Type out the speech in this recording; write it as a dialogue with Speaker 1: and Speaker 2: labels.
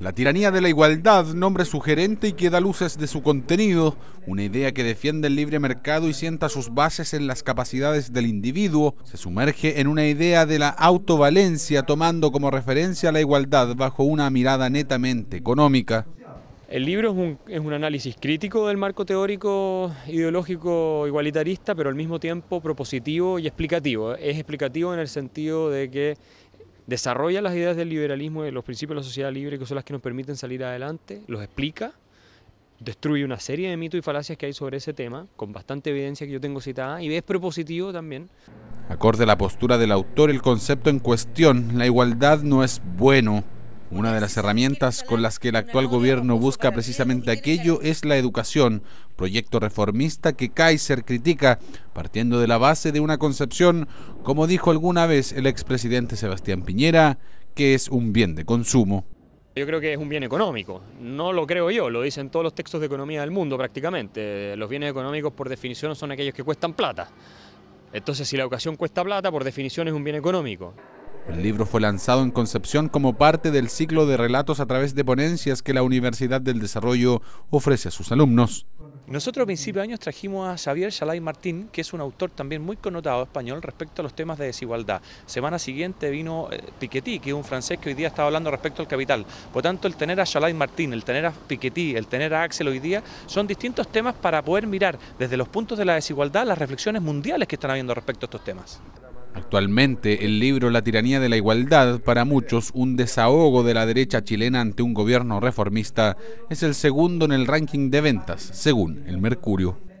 Speaker 1: La tiranía de la igualdad, nombre sugerente y que da luces de su contenido, una idea que defiende el libre mercado y sienta sus bases en las capacidades del individuo, se sumerge en una idea de la autovalencia tomando como referencia la igualdad bajo una mirada netamente económica.
Speaker 2: El libro es un, es un, análisis crítico del marco teórico ideológico igualitarista, pero al mismo tiempo propositivo y explicativo. Es explicativo en el sentido de que desarrolla las ideas del liberalismo y los principios de la sociedad libre que son las que nos permiten salir adelante, los explica, destruye una serie de mitos y falacias que hay sobre ese tema, con bastante evidencia que yo tengo citada, y es propositivo también.
Speaker 1: Acorde a la postura del autor, el concepto en cuestión, la igualdad no es bueno, una de las herramientas con las que el actual gobierno busca precisamente aquello es la educación, proyecto reformista que Kaiser critica, partiendo de la base de una concepción, como dijo alguna vez el expresidente Sebastián Piñera, que es un bien de consumo.
Speaker 2: Yo creo que es un bien económico, no lo creo yo, lo dicen todos los textos de economía del mundo prácticamente. Los bienes económicos por definición son aquellos que cuestan plata. Entonces si la educación cuesta plata, por definición es un bien
Speaker 1: económico. El libro fue lanzado en Concepción como parte del ciclo de relatos a través de ponencias que la Universidad del Desarrollo ofrece a sus alumnos.
Speaker 3: Nosotros a principios de años trajimos a Xavier Chalay Martín, que es un autor también muy connotado español respecto a los temas de desigualdad. Semana siguiente vino eh, Piquetí, que es un francés que hoy día está hablando respecto al capital. Por tanto, el tener a Chalay Martín, el tener a Piquetí, el tener a Axel hoy día, son distintos temas para poder mirar desde los puntos de la desigualdad las reflexiones mundiales que están habiendo respecto a estos temas.
Speaker 1: Actualmente, el libro La tiranía de la igualdad, para muchos un desahogo de la derecha chilena ante un gobierno reformista, es el segundo en el ranking de ventas, según el Mercurio.